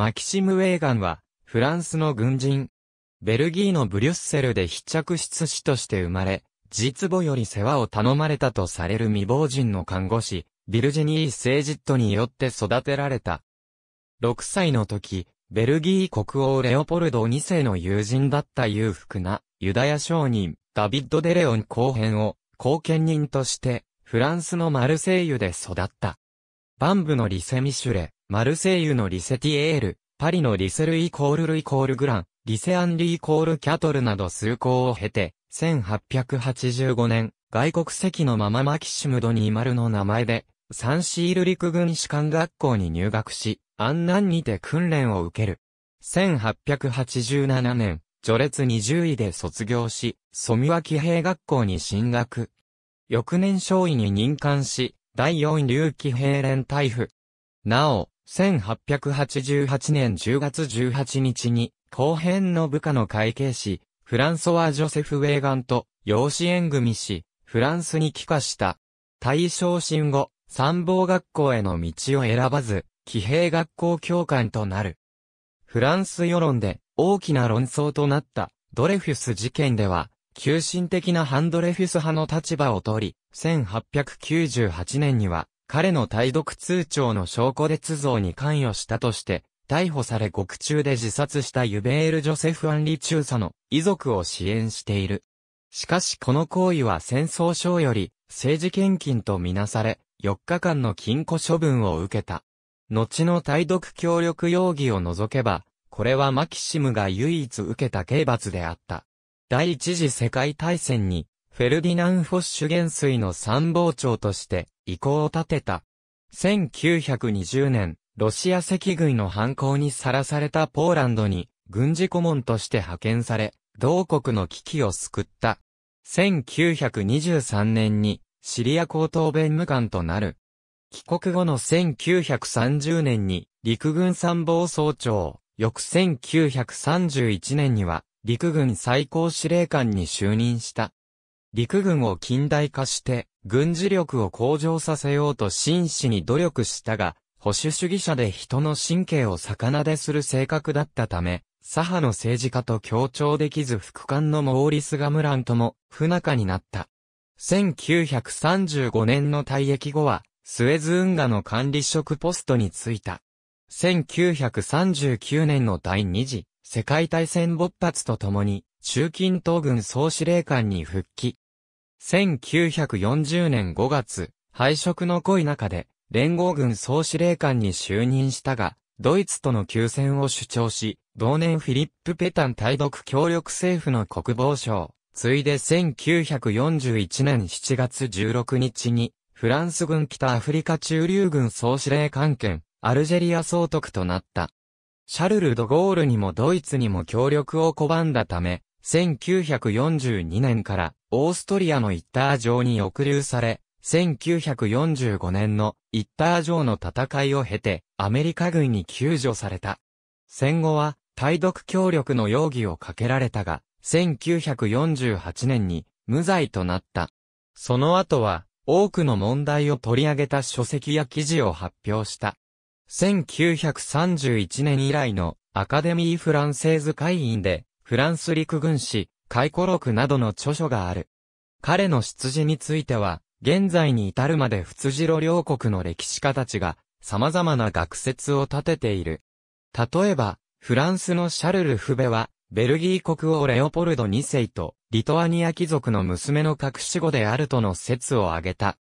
マキシム・ウェーガンは、フランスの軍人。ベルギーのブリュッセルで非着室師として生まれ、実母より世話を頼まれたとされる未亡人の看護師、ビルジニー・セージットによって育てられた。6歳の時、ベルギー国王レオポルド2世の友人だった裕福なユダヤ商人、ダビッド・デレオン後編を後見人として、フランスのマルセイユで育った。バンブのリセミシュレ、マルセイユのリセティエール、パリのリセルイコールルイコールグラン、リセアンリイコールキャトルなど数校を経て、1885年、外国籍のママ・マキシム・ドニーマルの名前で、サンシール陸軍士官学校に入学し、安南にて訓練を受ける。1887年、序列20位で卒業し、ソミワ騎兵学校に進学。翌年少尉に任官し、第4竜騎兵連隊府。なお、1888年10月18日に、後編の部下の会計士、フランソワ・ジョセフ・ウェーガンと、養子縁組し、フランスに帰化した。大正新後、参謀学校への道を選ばず、騎兵学校教官となる。フランス世論で大きな論争となったドレフュス事件では、急進的なハンドレフュス派の立場を取り、1898年には彼の対読通帳の証拠列像に関与したとして、逮捕され獄中で自殺したユベール・ジョセフ・アンリ・チューサの遺族を支援している。しかしこの行為は戦争省より政治献金とみなされ、4日間の禁錮処分を受けた。後の対読協力容疑を除けば、これはマキシムが唯一受けた刑罰であった。第一次世界大戦にフェルディナン・フォッシュ元帥の参謀長として、意向を立てた。1920年、ロシア赤軍の反抗にさらされたポーランドに、軍事顧問として派遣され、同国の危機を救った。1923年に、シリア高等弁務官となる。帰国後の1930年に、陸軍参謀総長、翌1931年には、陸軍最高司令官に就任した。陸軍を近代化して、軍事力を向上させようと真摯に努力したが、保守主義者で人の神経を逆なでする性格だったため、左派の政治家と協調できず副官のモーリス・ガムランとも不仲になった。1935年の退役後は、スエズ運河の管理職ポストに就いた。1939年の第二次世界大戦勃発とともに、中近東軍総司令官に復帰。1940年5月、敗色の濃い中で、連合軍総司令官に就任したが、ドイツとの休戦を主張し、同年フィリップ・ペタン対独協力政府の国防省、ついで1941年7月16日に、フランス軍北アフリカ中流軍総司令官権、アルジェリア総督となった。シャルル・ド・ゴールにもドイツにも協力を拒んだため、1942年からオーストリアのイッター城に抑留され、1945年のイッター城の戦いを経てアメリカ軍に救助された。戦後は対独協力の容疑をかけられたが、1948年に無罪となった。その後は多くの問題を取り上げた書籍や記事を発表した。1931年以来のアカデミー・フランセーズ会員でフランス陸軍史、回顧録などの著書がある。彼の出自については、現在に至るまで仏白両国の歴史家たちが、様々な学説を立てている。例えば、フランスのシャルル・フベは、ベルギー国王レオポルド2世と、リトアニア貴族の娘の隠し子であるとの説を挙げた。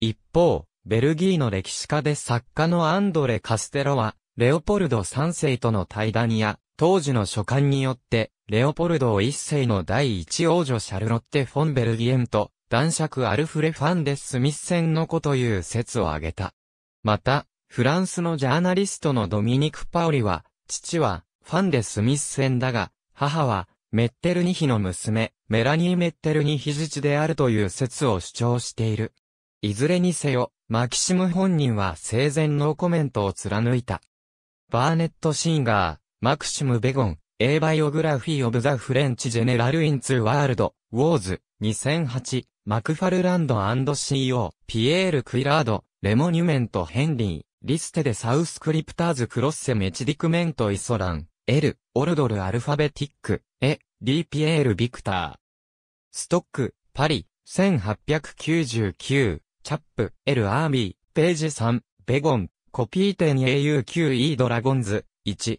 一方、ベルギーの歴史家で作家のアンドレ・カステロは、レオポルド3世との対談や、当時の書簡によって、レオポルド一世の第一王女シャルロッテ・フォンベルギエンと、男爵アルフレ・ファンデス・ミッセンの子という説を挙げた。また、フランスのジャーナリストのドミニク・パオリは、父は、ファンデス・ミッセンだが、母は、メッテルニヒの娘、メラニー・メッテルニヒ父であるという説を主張している。いずれにせよ、マキシム本人は生前のコメントを貫いた。バーネット・シンガー、マクシム・ベゴン、A Biography of the French General in Two World Wars 2008マクファルランド &CO ピエール・クイラードレモニュメント・ヘンリーリステでサウスクリプターズ・クロッセ・メチディクメント・イソラン L オルドル・アルファベティック E リーピエール・ビクターストックパリ1899チャップ L アーミーページ3ベゴンコピー店 AUQE ドラゴンズ1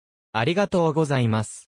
ありがとうございます。